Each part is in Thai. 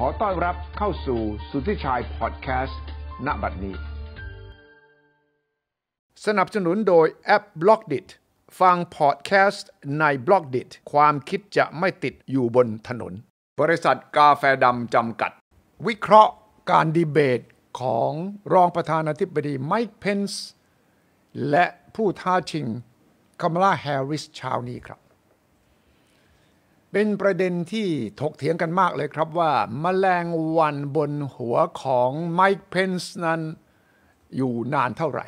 ขอต้อนรับเข้าสู่สุทธิชัยพอดแคสต์ณบัดนี้ สนับสนุนโดยแอป b ล็อกดิฟังพอดแคสต์ใน b ล็อกดิความคิดจะไม่ติดอยู่บนถนน บริษัทกาแฟดำจำกัด วิเคราะห์การดีเบตของรองประธานาธิบดีไมค์เพนส์และผู้ท้าชิงคามลาแฮร์ริสเช้านี้ครับเป็นประเด็นที่ถกเถียงกันมากเลยครับว่ามแมลงวันบนหัวของไมค์เพนส์นั้น อยู่นานเท่าไหร่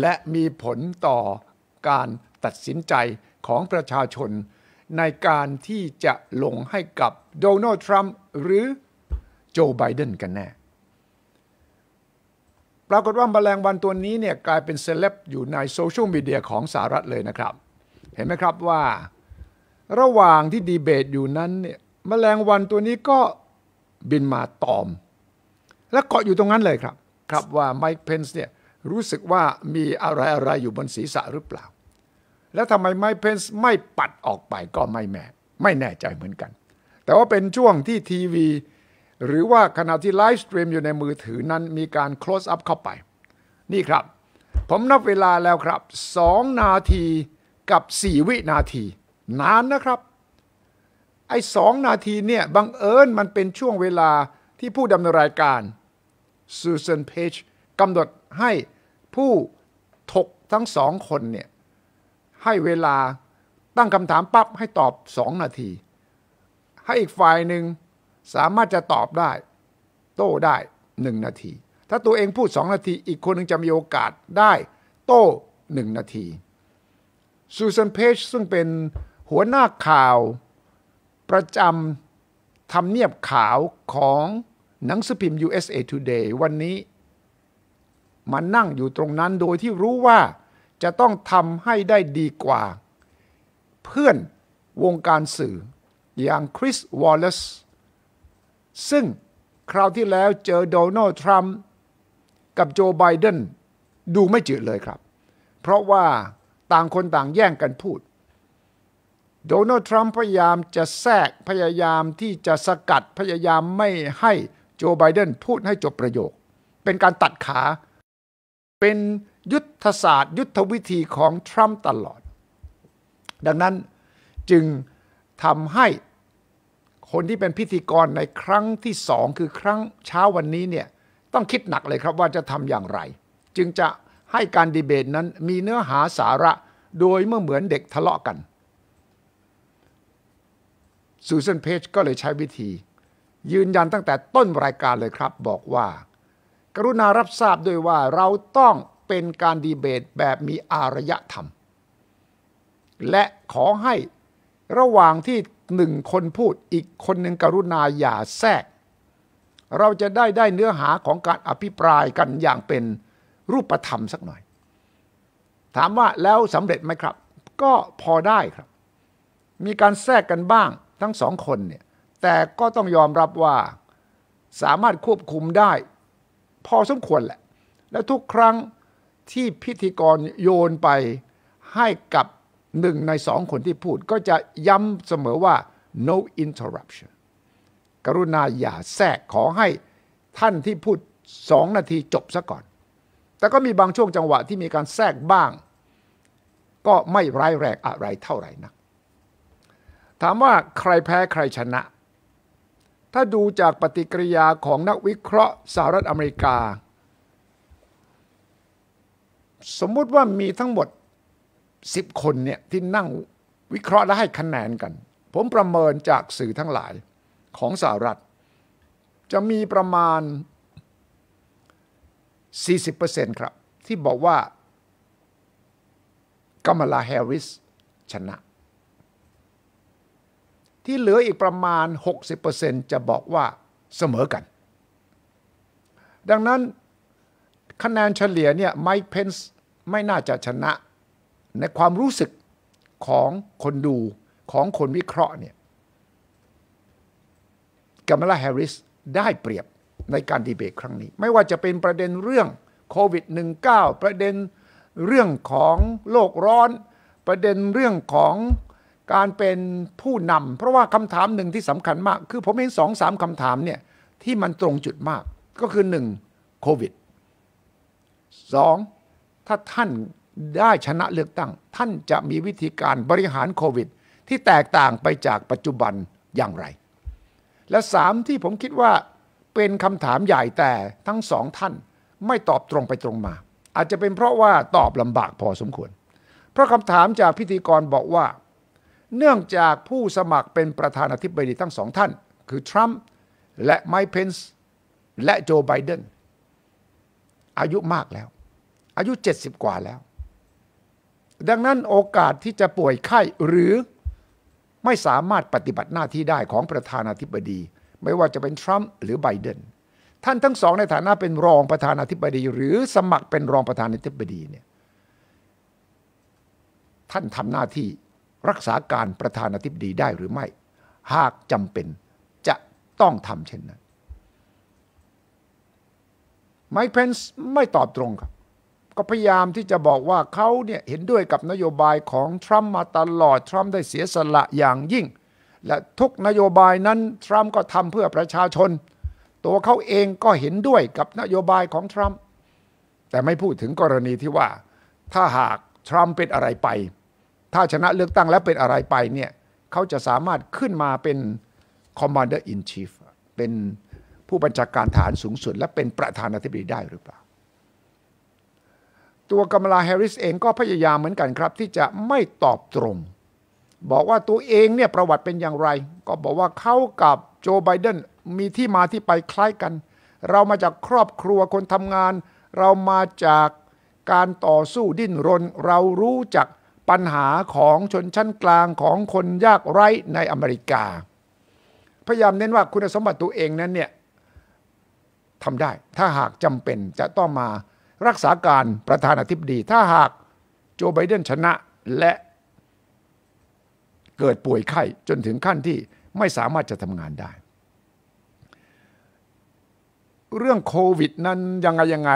และมีผลต่อการตัดสินใจของประชาชน ในการที่จะลงให้กับโดนัลด์ทรัมป์หรือโจไบเดนกันแน่ ปรากฏว่าแมลงวันตัวนี้เนี่ยกลายเป็นเซเลบอยู่ในโซเชียลมีเดียของสหรัฐเลยนะครับ เห็นไหมครับว่าระหว่างที่ดีเบตอยู่นั้นเนี่ยมแมลงวันตัวนี้ก็บินมาตอม และเกาะอยู่ตรงนั้นเลยครับ ครับว่าไมค์เพนส์เนี่ยรู้สึกว่ามีอะไรอะไรอยู่บนศีรษะหรือเปล่า แล้วทำไมไมค์เพนส์ไม่ปัดออกไปก็ไม่แม่ ไม่แน่ใจเหมือนกัน แต่ว่าเป็นช่วงที่ทีวีหรือว่าขณะที่ไลฟ์สตรีมอยู่ในมือถือนั้นมีการคลอสอัพเข้าไป นี่ครับ ผมนับเวลาแล้วครับ 2 นาทีกับ 4 วินาทีนานนะครับ ไอ้สองนาทีเนี่ยบังเอิญมันเป็นช่วงเวลาที่ผู้ดำเนินรายการซูซานเพจกำหนดให้ผู้ ถกทั้งสองคนเนี่ยให้เวลาตั้งคำถามปั๊บให้ตอบสองนาที ให้อีกฝ่ายหนึ่งสามารถจะตอบได้ โต้ได้หนึ่งนาที ถ้าตัวเองพูดสองนาทีอีกคนหนึ่งจะมีโอกาสได้ โต้หนึ่งนาทีซูซันเพจซึ่งเป็นหัวหน้าข่าวประจำทำเนียบขาวของหนังสือพิมพ์ USA Today วันนี้ มานั่งอยู่ตรงนั้นโดยที่รู้ว่าจะต้องทำให้ได้ดีกว่า เพื่อนวงการสื่ออย่างคริสวอลเลซซึ่งคราวที่แล้วเจอโดนัลด์ทรัมป์กับโจไบเดนดูไม่จืดเลยครับ เพราะว่าต่างคนต่างแย่งกันพูดโดนัลด์ทรัมป์พยายามจะแทรกพยายามที่จะสกัดพยายามไม่ให้โจไบเดนพูดให้จบประโยค เป็นการตัดขา เป็นยุทธศาสตร์ยุทธวิธีของทรัมป์ตลอด ดังนั้นจึงทำให้คนที่เป็นพิธีกรในครั้งที่สองคือครั้งเช้าวันนี้เนี่ยต้องคิดหนักเลยครับว่าจะทำอย่างไร จึงจะให้การดีเบตนั้นมีเนื้อหาสาระโดยเมื่อเหมือนเด็กทะเลาะกันซูเซนเพจก็เลยใช้วิธี ยืนยันตั้งแต่ต้นรายการเลยครับบอกว่า กรุณารับทราบด้วยว่าเราต้องเป็นการดีเบตแบบมีอารยธรรม และขอให้ระหว่างที่หนึ่งคนพูดอีกคนหนึ่งกรุณาอย่าแทรก เราจะได้ได้เนื้อหาของการอภิปรายกันอย่างเป็นรูปธรรมสักหน่อย ถามว่าแล้วสำเร็จไหมครับ ก็พอได้ครับ มีการแทรกกันบ้างทั้งสองคนเนี่ย แต่ก็ต้องยอมรับว่าสามารถควบคุมได้ พอสมควรแหละ และทุกครั้งที่พิธีกรโยนไปให้กับหนึ่งในสองคนที่พูด ก็จะย้ำเสมอว่า no interruption กรุณาอย่าแทรกขอให้ท่านที่พูดสองนาทีจบซะก่อน แต่ก็มีบางช่วงจังหวะที่มีการแทรกบ้าง ก็ไม่ร้ายแรงอะไรเท่าไหร่นักถามว่าใครแพ้ใครชนะ ถ้าดูจากปฏิกิริยาของนักวิเคราะห์สหรัฐอเมริกา สมมุติว่ามีทั้งหมด 10 คนเนี่ย ที่นั่งวิเคราะห์ และให้คะแนนกัน ผมประเมินจากสื่อทั้งหลายของสหรัฐ จะมีประมาณ 40%ครับ ที่บอกว่ากัมลาแฮริสชนะที่เหลืออีกประมาณ 60%จะบอกว่าเสมอกัน ดังนั้นคะแนนเฉลี่ยเนี่ยไมค์เพนส์ไม่น่าจะชนะในความรู้สึกของคนดูของคนวิเคราะห์เนี่ยกัมลาแฮริสได้เปรียบในการดีเบตครั้งนี้ ไม่ว่าจะเป็นประเด็นเรื่องโควิด -19 ประเด็นเรื่องของโลกร้อน ประเด็นเรื่องของการเป็นผู้นำเพราะว่าคำถามหนึ่งที่สำคัญมาก คือผมเห็นสองสามคำถามเนี่ย ที่มันตรงจุดมากก็คือหนึ่งโควิดสองถ้าท่านได้ชนะเลือกตั้ง ท่านจะมีวิธีการบริหารโควิด ที่แตกต่างไปจากปัจจุบันอย่างไร และสามที่ผมคิดว่าเป็นคำถามใหญ่แต่ทั้งสองท่านไม่ตอบตรงไปตรงมา อาจจะเป็นเพราะว่าตอบลำบากพอสมควร เพราะคำถามจากพิธีกรบอกว่าเนื่องจากผู้สมัครเป็นประธานาธิบดีทั้งสองท่าน คือทรัมป์และไมค์เพนส์และโจไบเดนอายุมากแล้ว อายุ 70 กว่าแล้ว ดังนั้นโอกาสที่จะป่วยไข้หรือไม่สามารถปฏิบัติหน้าที่ได้ของประธานาธิบดี ไม่ว่าจะเป็นทรัมป์หรือไบเดนท่านทั้งสองในฐานะเป็นรองประธานาธิบดีหรือสมัครเป็นรองประธานาธิบดีเนี่ยท่านทำหน้าที่รักษาการประธานาธิบดีได้หรือไม่ หากจำเป็นจะต้องทำเช่นนั้นไมค์เพนส์ไม่ตอบตรงครับก็พยายามที่จะบอกว่าเขาเนี่ย เห็นด้วยกับนโยบายของทรัมป์มาตลอดทรัมป์ได้เสียสละอย่างยิ่ง และทุกนโยบายนั้นทรัมป์ก็ทำเพื่อประชาชนตัวเขาเองก็เห็นด้วยกับนโยบายของทรัมป์แต่ไม่พูดถึงกรณีที่ว่า ถ้าหากทรัมป์เป็นอะไรไปถ้าชนะเลือกตั้งแล้วเป็นอะไรไปเนี่ยเขาจะสามารถขึ้นมาเป็น Commander in Chief เป็นผู้บัญชาการฐานสูงสุด และเป็นประธานาธิบดีได้หรือเปล่า ตัวกมลาแฮร์ริสเองก็พยายามเหมือนกันครับ ที่จะไม่ตอบตรง บอกว่าตัวเองเนี่ย ประวัติเป็นอย่างไร ก็บอกว่าเขากับโจไบเดนมีที่มาที่ไปคล้ายกัน เรามาจากครอบครัวคนทำงาน เรามาจากการต่อสู้ดิ้นรน เรารู้จักปัญหาของชนชั้นกลางของคนยากไร้ในอเมริกา พยายามเน้นว่าคุณสมบัติตัวเองนั้นเนี่ยทำได้ ถ้าหากจำเป็นจะต้องมารักษาการประธานาธิบดี ถ้าหากโจไบเดนชนะและเกิดป่วยไข้จนถึงขั้นที่ไม่สามารถจะทำงานได้ เรื่องโควิดนั้นยังไง ยังไง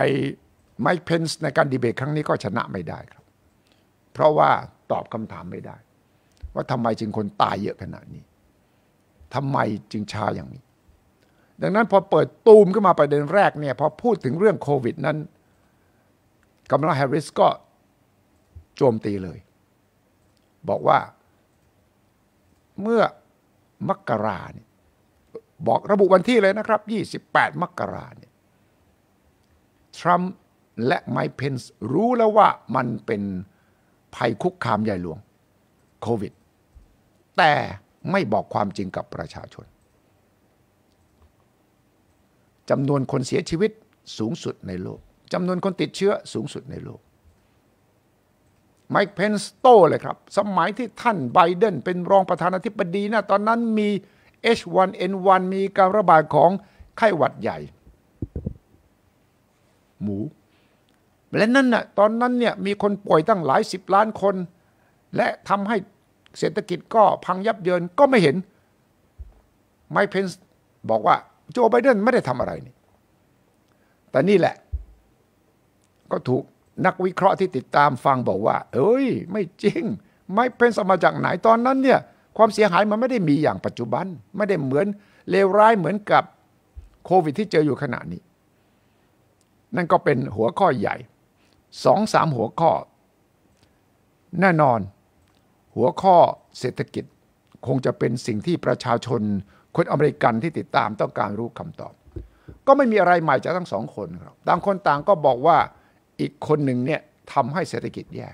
ไมค์เพนส์ในการดีเบตครั้งนี้ก็ชนะไม่ได้ครับเพราะว่าตอบคำถามไม่ได้ ว่าทำไมจึงคนตายเยอะขนาดนี้ทำไมจึงชาอย่างนี้ ดังนั้นพอเปิดตูมขึ้นมาประเด็นแรกเนี่ยพอพูดถึงเรื่องโควิดนั้นกัมลาแฮร์ริสก็โจมตีเลย บอกว่าเมื่อมกราเนี่ยบอกระบุวันที่เลยนะครับ 28มกราเนี่ยทรัมป์และไมค์เพนส์รู้แล้วว่ามันเป็นภัยคุกคามใหญ่หลวงโควิด แต่ไม่บอกความจริงกับประชาชนจำนวนคนเสียชีวิตสูงสุดในโลกจำนวนคนติดเชื้อสูงสุดในโลกไมค์เพนสโตเลยครับ สมัยที่ท่านไบเดนเป็นรองประธานาธิบดีนะตอนนั้นมี H1N1 มีการระบาดของไข้หวัดใหญ่ หมูและนั่นน่ะตอนนั้นเนี่ยมีคนป่วยตั้งหลายสิบล้านคน และทำให้เศรษฐกิจก็พังยับเยินก็ไม่เห็นไมค์เพนส์บอกว่าโจไบเดนไม่ได้ทำอะไรนี่ แต่นี่แหละก็ถูกนักวิเคราะห์ที่ติดตามฟังบอกว่า เอ้ยไม่จริง ไมค์เพนส์มาจากไหนตอนนั้นเนี่ยความเสียหายมันไม่ได้มีอย่างปัจจุบันไม่ได้เหมือนเลวร้ายเหมือนกับโควิดที่เจออยู่ขณะนี้ นั่นก็เป็นหัวข้อใหญ่สองสามหัวข้อ แน่นอน หัวข้อเศรษฐกิจคงจะเป็นสิ่งที่ประชาชน คนอเมริกันที่ติดตามต้องการรู้คำตอบ ก็ไม่มีอะไรใหม่จากทั้งสองคนครับต่างคนต่างก็บอกว่าอีกคนหนึ่งเนี่ยทำให้เศรษฐกิจแย่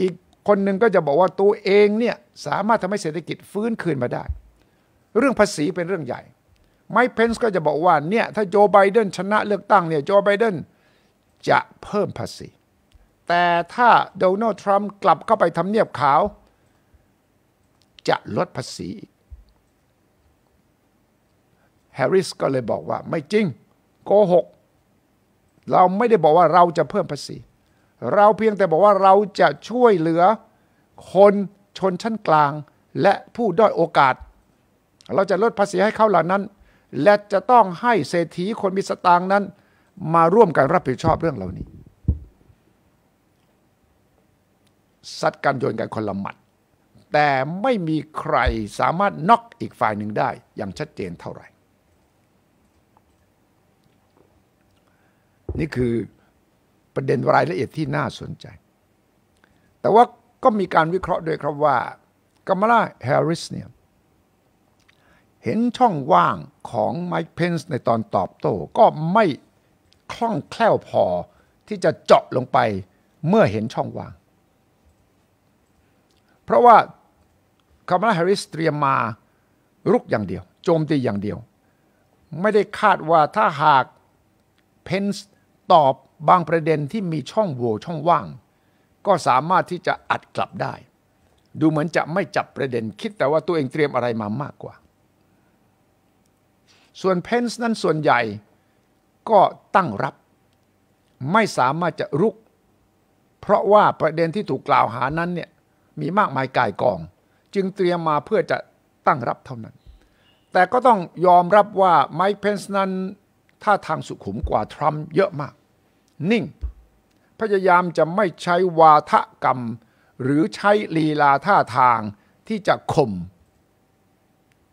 อีกคนหนึ่งก็จะบอกว่าตัวเองเนี่ยสามารถทำให้เศรษฐกิจฟื้นคืนมาได้ เรื่องภาษีเป็นเรื่องใหญ่ไมค์เพนส์ก็จะบอกว่าเนี่ยถ้าโจไบเดนชนะเลือกตั้งเนี่ยโจไบเดนจะเพิ่มภาษี แต่ถ้าโดนัลด์ทรัมป์กลับเข้าไปทำเนียบขาว จะลดภาษีแฮร์ริสก็เลยบอกว่าไม่จริงโกหก เราไม่ได้บอกว่าเราจะเพิ่มภาษี เราเพียงแต่บอกว่าเราจะช่วยเหลือคนชนชั้นกลาง และผู้ด้อยโอกาส เราจะลดภาษีให้เขาเหล่านั้น และจะต้องให้เศรษฐีคนมีสตางค์นั้นมาร่วมกันรับผิดชอบเรื่องเหล่านี้ซัดกันโยนกันคนละหมัด แต่ไม่มีใครสามารถน็อกอีกฝ่ายหนึ่งได้อย่างชัดเจนเท่าไหร่นี่คือประเด็นรายละเอียดที่น่าสนใจ แต่ว่าก็มีการวิเคราะห์ด้วยครับว่ากัมลาแฮร์ริสเนี่ยเห็นช่องว่างของไมค์เพนส์ในตอนตอบโต้ก็ไม่คล่องแคล่วพอที่จะเจาะลงไปเมื่อเห็นช่องว่าง เพราะว่าคามาลาแฮริสเตรียมมารุกอย่างเดียว โจมตีอย่างเดียว ไม่ได้คาดว่าถ้าหากเพนส์ตอบบางประเด็นที่มีช่องโหว่ช่องว่าง ก็สามารถที่จะอัดกลับได้ ดูเหมือนจะไม่จับประเด็นคิดแต่ว่าตัวเองเตรียมอะไรมามากกว่า ส่วนเพนส์นั้นส่วนใหญ่ก็ตั้งรับ ไม่สามารถจะรุก เพราะว่าประเด็นที่ถูกกล่าวหานั้นเนี่ยมีมากมายกายกอง จึงเตรียมมาเพื่อจะตั้งรับเท่านั้น แต่ก็ต้องยอมรับว่าไมค์เพนส์นั้นท่าทางสุขุมกว่าทรัมป์เยอะมาก นิ่งพยายามจะไม่ใช้วาทกรรม หรือใช้ลีลาท่าทางที่จะข่ม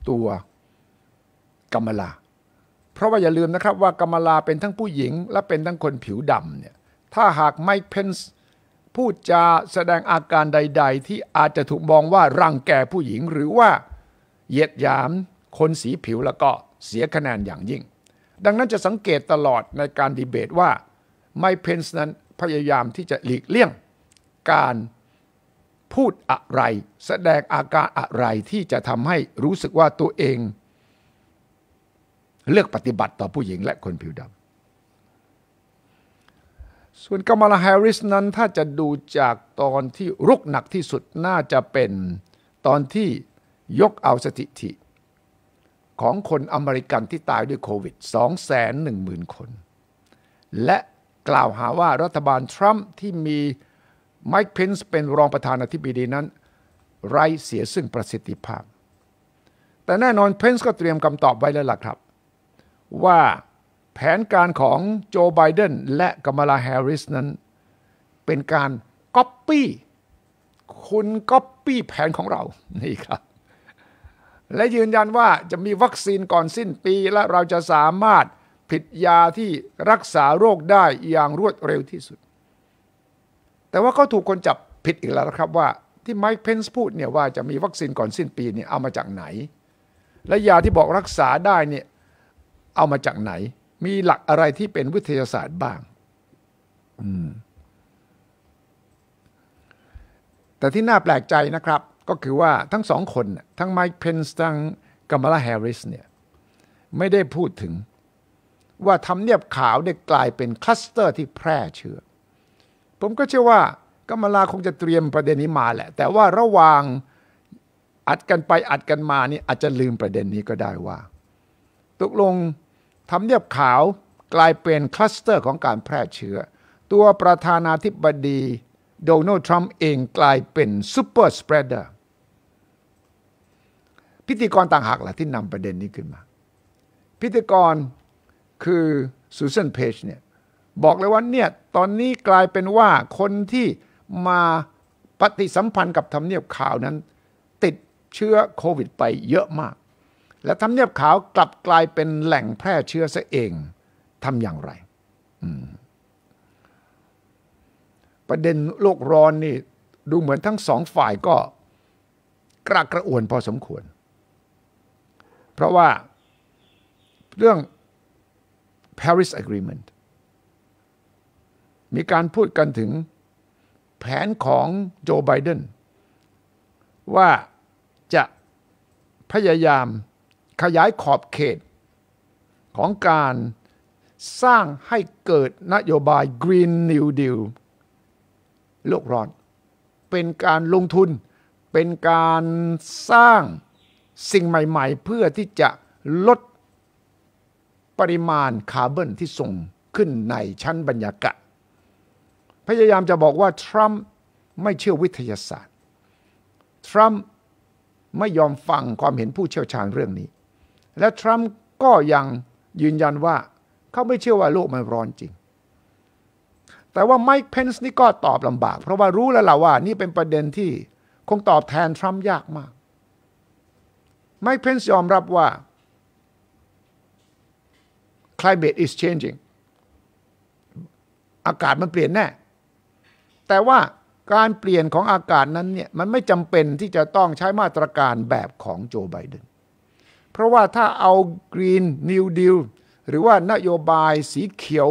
ตัวกัมลาราะว่าอย่าลืมนะครับว่ากามลาเป็นทั้งผู้หญิง และเป็นทั้งคนผิวดำเนี่ยถ้าหากไมค์เพนส์พูดจาแสดงอาการใดๆ ที่อาจจะถูกมองว่ารังแกผู้หญิงหรือว่าเหยียดยามคนสีผิวแล้วก็เสียคะแนนอย่างยิ่ง ดังนั้นจะสังเกตตลอดในการดีเบตว่าไมค์เพนส์นั้นพยายามที่จะหลีกเลี่ยง การพูดอะไร แสดงอาการอะไรที่จะทำให้รู้สึกว่าตัวเองเลือกปฏิบัติต่อผู้หญิงและคนผิวดำ ส่วนกามาลาแฮร์ริสนั้นถ้าจะดูจากตอนที่รุกหนักที่สุดน่าจะเป็นตอนที่ยกเอาสถิติของคนอเมริกันที่ตายด้วยโควิด210,000 คน และกล่าวหาว่ารัฐบาลทรัมป์ที่มีไมค์เพนส์เป็นรองประธานาธิบดีนั้น ไร้เสียซึ่งประสิทธิภาพ แต่แน่นอนเพนส์ก็เตรียมคำตอบไว้แล้วล่ะครับว่าแผนการของโจไบเดนและกัมลาแฮร์ริสนั้น เป็นการก๊อปปี้คุณก๊อปปี้แผนของเรานี่ครับ และยืนยันว่าจะมีวัคซีนก่อนสิ้นปี และเราจะสามารถ ผิดยาที่รักษาโรคได้อย่างรวดเร็วที่สุด แต่ว่าเขาถูกคนจับผิดอีกแล้วครับว่าที่ไมค์เพนส์พูดเนี่ยว่าจะมีวัคซีนก่อนสิ้นปีเนี่ยเอามาจากไหน และยาที่บอกรักษาได้เนี่ยเอามาจากไหน มีหลักอะไรที่เป็นวิทยาศาสตร์บ้าง แต่ที่น่าแปลกใจนะครับ ก็คือว่าทั้งสองคน ทั้งไมค์เพนส์ทั้งกัมลาแฮร์ริสเนี่ย ไม่ได้พูดถึง ว่าทำเนียบขาวได้กลายเป็นคลัสเตอร์ที่แพร่เชื้อ ผมก็เชื่อว่ากัมลาคงจะเตรียมประเด็นนี้มาแหละ แต่ว่าระหว่างอัดกันไปอัดกันมานี่อาจจะลืมประเด็นนี้ก็ได้ว่าตกลงทำเนียบขาวกลายเป็นคลัสเตอร์ของการแพร่เชื้อ ตัวประธานาธิบดีโดนัลด์ทรัมป์เองกลายเป็นซูเปอร์สเปรเดอร์พิธีกรต่างหากล่ะที่นำประเด็นนี้ขึ้นมา พิธีกรคือซูเซนเพจเนี่ยบอกเลยว่าเนี่ยตอนนี้กลายเป็นว่าคนที่มาปฏิสัมพันธ์กับทำเนียบข่าวนั้น ติดเชื้อโควิดไปเยอะมากและทำเนียบขาวกลับกลายเป็นแหล่งแพร่เชื้อซะเองทำอย่างไร ประเด็นโลกร้อนนี่ ดูเหมือนทั้งสองฝ่ายก็กระกระอ่วนพอสมควร เพราะว่าเรื่อง Paris Agreement มีการพูดกันถึงแผนของโจไบเดนว่าจะพยายามขยายขอบเขตของการสร้างให้เกิดนโยบาย Green New Deal โลกร้อนเป็นการลงทุนเป็นการสร้างสิ่งใหม่ๆ เพื่อที่จะลดปริมาณคาร์บอนที่ส่งขึ้นในชั้นบรรยากาศพยายามจะบอกว่าทรัมป์ไม่เชื่อวิทยาศาสตร์ ทรัมป์ไม่ยอมฟังความเห็นผู้เชี่ยวชาญเรื่องนี้และทรัมป์ก็ยังยืนยันว่า เขาไม่เชื่อว่าโลกมันร้อนจริง แต่ว่าไมค์เพนส์นี่ก็ตอบลำบาก เพราะว่ารู้แล้วล่ะว่านี่เป็นประเด็นที่คงตอบแทนทรัมป์ยากมาก ไมค์เพนส์ยอมรับว่า climate is changing อากาศมันเปลี่ยนแน่ แต่ว่าการเปลี่ยนของอากาศนั้นเนี่ย มันไม่จำเป็นที่จะต้องใช้มาตรการแบบของโจไบเดนเพราะว่าถ้าเอา Green New Deal หรือว่านโยบายสีเขียว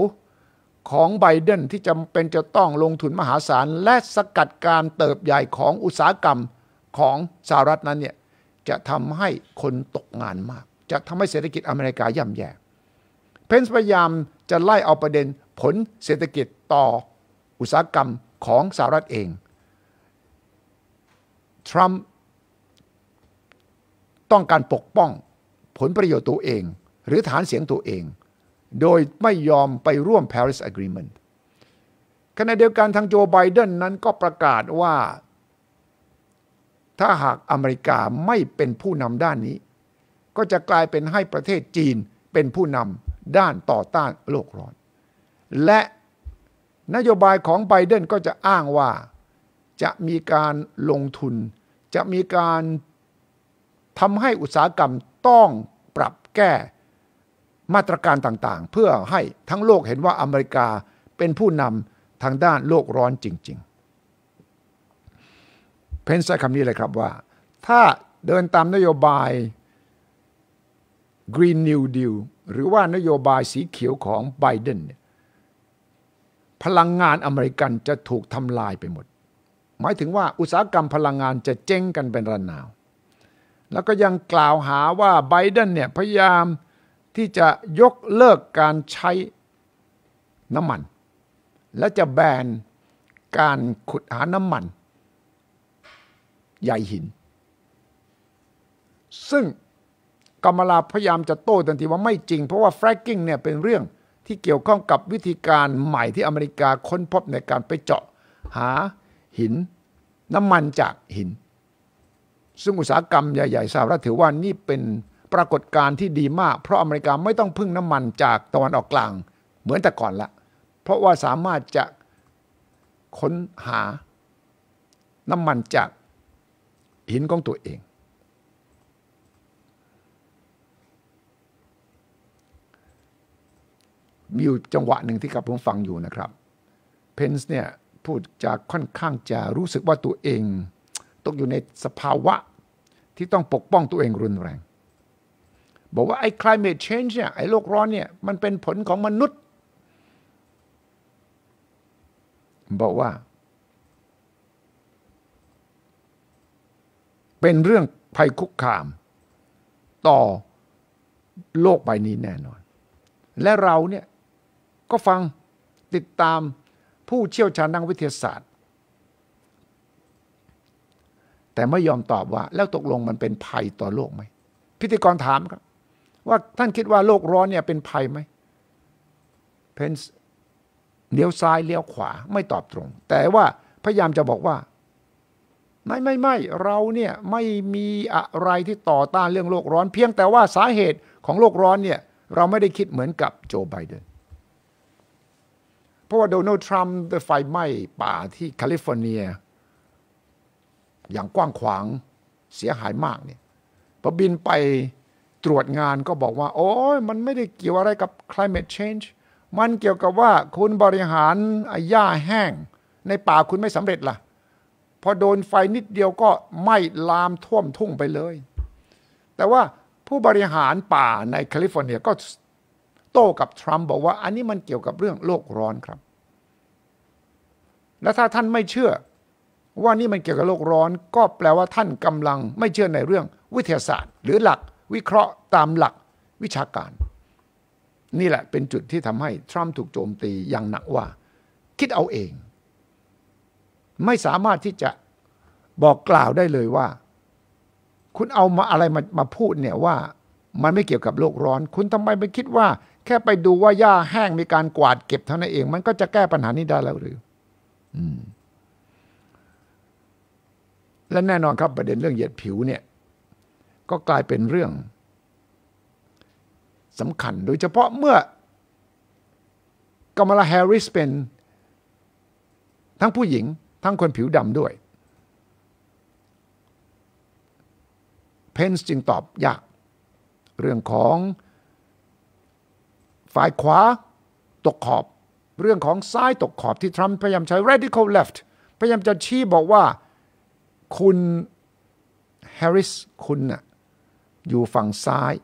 ของไบเดนที่จำเป็นจะต้องลงทุนมหาศาล และสกัดการเติบใหญ่ของอุตสาหกรรมของสหรัฐนั้นเนี่ยจะทำให้คนตกงานมาก จะทำให้เศรษฐกิจอเมริกาย่ำแย่เพนส์พยายามจะไล่เอาประเด็นผลเศรษฐกิจต่ออุตสาหกรรมของสหรัฐเองทรัมป์ต้องการปกป้องผลประโยชน์ตัวเองหรือฐานเสียงตัวเอง โดยไม่ยอมไปร่วม Paris Agreement ขณะเดียวกันทางโจไบเดนนั้นก็ประกาศว่า ถ้าหากอเมริกาไม่เป็นผู้นำด้านนี้ ก็จะกลายเป็นให้ประเทศจีนเป็นผู้นำด้านต่อต้านโลกร้อน และนโยบายของไบเดนก็จะอ้างว่า จะมีการลงทุน จะมีการทำให้อุตสาหกรรมต้องปรับแก้มาตรการต่างๆ เพื่อให้ทั้งโลกเห็นว่าอเมริกาเป็นผู้นำทางด้านโลกร้อนจริงๆ เพนใช้คำนี้เลยครับว่า ถ้าเดินตามนโยบาย Green New Deal หรือว่านโยบายสีเขียวของไบเดนพลังงานอเมริกันจะถูกทำลายไปหมด หมายถึงว่าอุตสาหกรรมพลังงานจะเจ๊งกันเป็นระนาวแล้วก็ยังกล่าวหาว่าไบเดนเนี่ยพยายามที่จะยกเลิกการใช้น้ำมัน และจะแบนการขุดหาน้ำมัน ใหญ่หิน ซึ่งกมลาพยายามจะโต้ทันทีว่าไม่จริง เพราะว่าแฟกกิ้งเนี่ยเป็นเรื่องที่เกี่ยวข้องกับวิธีการใหม่ที่อเมริกาค้นพบในการไปเจาะหาหินน้ำมันจากหินซึ่งอุตสาหกรรมใหญ่ๆสหรัฐถือว่านี่เป็นปรากฏการณ์ที่ดีมาก เพราะอเมริกาไม่ต้องพึ่งน้ำมันจากตะวันออกกลางเหมือนแต่ก่อนละ เพราะว่าสามารถจะค้นหาน้ำมันจากหินของตัวเอง มีอยู่จังหวะหนึ่งที่กับผมฟังอยู่นะครับเพนส์เนี่ยพูดจากค่อนข้างจะรู้สึกว่าตัวเองตกอยู่ในสภาวะที่ต้องปกป้องตัวเองรุนแรง บอกว่า ไอ้ climate change เนี่ยไอ้โลกร้อนเนี่ยมันเป็นผลของมนุษย์ บอกว่า เป็นเรื่องภัยคุกคาม ต่อโลกใบนี้แน่นอน และเราเนี่ยก็ฟังติดตามผู้เชี่ยวชาญทางวิทยาศาสตร์แต่ไม่ยอมตอบว่าแล้วตกลงมันเป็นภัยต่อโลกไหมพิธีกรถามครับ ว่าท่านคิดว่าโลกร้อนเนี่ยเป็นภัยไหมเพนส์เลี้ยวซ้ายเลี้ยวขวาไม่ตอบตรง แต่ว่าพยายามจะบอกว่าไม่ไม่ไม่เราเนี่ยไม่มีอะไรที่ต่อต้านเรื่องโลกร้อนเพียงแต่ว่าสาเหตุของโลกร้อนเนี่ย เราไม่ได้คิดเหมือนกับโจไบเดนเพราะว่าโดนัลด์ทรัมป์ไฟไหม้ป่าที่แคลิฟอร์เนียอย่างกว้างขวางเสียหายมากเนี่ยพอบินไปตรวจงานก็บอกว่า โอ้ยมันไม่ได้เกี่ยวอะไรกับ climate change มันเกี่ยวกับว่าคุณบริหารหญ้าแห้ง ในป่าคุณไม่สำเร็จละ่ะ พอโดนไฟนิดเดียวก็ไหม้ลามท่วมทุ่งไปเลย แต่ว่าผู้บริหารป่าในแคลิฟอร์เนียก็โต้กับทรัมป์บอกว่าอันนี้มันเกี่ยวกับเรื่องโลกร้อนครับ และถ้าท่านไม่เชื่อว่านี่มันเกี่ยวกับโลกร้อน ก็แปลว่าท่านกำลัง ไม่เชื่อในเรื่อง วิทยาศาสตร์ หรือหลักวิเคราะห์ ตามหลัก วิชาการ นี่แหละเป็นจุดที่ทำให้ทรัมป์ถูกโจมตีอย่างหนักว่า คิดเอาเอง ไม่สามารถที่จะบอกกล่าวได้เลยว่า คุณเอามาอะไรมามาพูดเนี่ยว่า มันไม่เกี่ยวกับโลกร้อน คุณทำไมไปคิดว่า แค่ไปดูว่าหญ้าแห้งมีการกวาดเก็บเท่านั้นเอง มันก็จะแก้ปัญหานี้ได้แล้วหรือ อืมและแน่นอนครับ ประเด็นเรื่องเหยียดผิวเนี่ย ก็กลายเป็นเรื่องสำคัญโดยเฉพาะเมื่อกามลาแฮร์ริสเป็นทั้งผู้หญิงทั้งคนผิวดำด้วยเพนส์จึงตอบยาก เรื่องของฝ่ายขวาตกขอบ เรื่องของซ้ายตกขอบที่ทรัมป์พยายามใช้ radical left พยายามจะชี้บอกว่าคุณแฮร์ริสคุณน่ะอยู่ฝั่งซ้าย